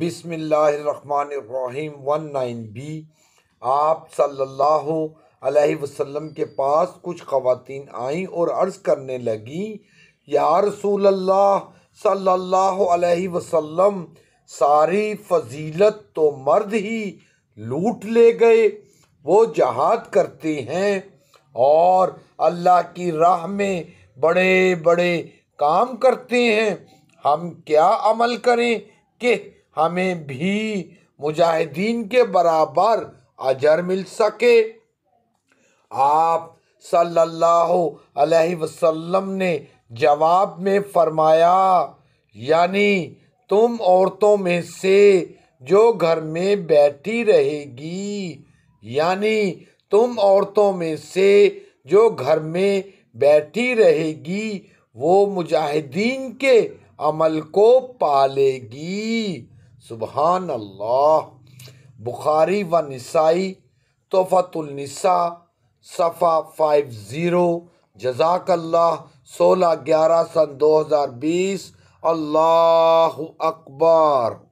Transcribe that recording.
बिसमीम one nine B आप सल्लल्लाहु अलैहि वसल्लम के पास कुछ खवातीन आईं और अर्ज़ करने लगीं या रसूल अल्लाह सल्लल्लाहु अलैहि वसल्लम सारी फजीलत तो मर्द ही लूट ले गए वो जहाद करते हैं और अल्लाह की राह में बड़े बड़े काम करते हैं हम क्या अमल करें कि हमें भी मुजाहिदीन के बराबर अजर मिल सके आप सल्लल्लाहु अलैहि वसल्लम ने जवाब में फरमाया यानी तुम औरतों में से जो घर में बैठी रहेगी यानी तुम औरतों में से जो घर में बैठी रहेगी वो मुजाहिदीन के अमल को पालेगी सुबहान अल्लाह बुखारी व नसाई तोहफ़तुलनसा सफ़ा फाइव ज़ीरो जजाकल्ला सोलह ग्यारह सन दो हज़ार बीस अल्लाह अकबर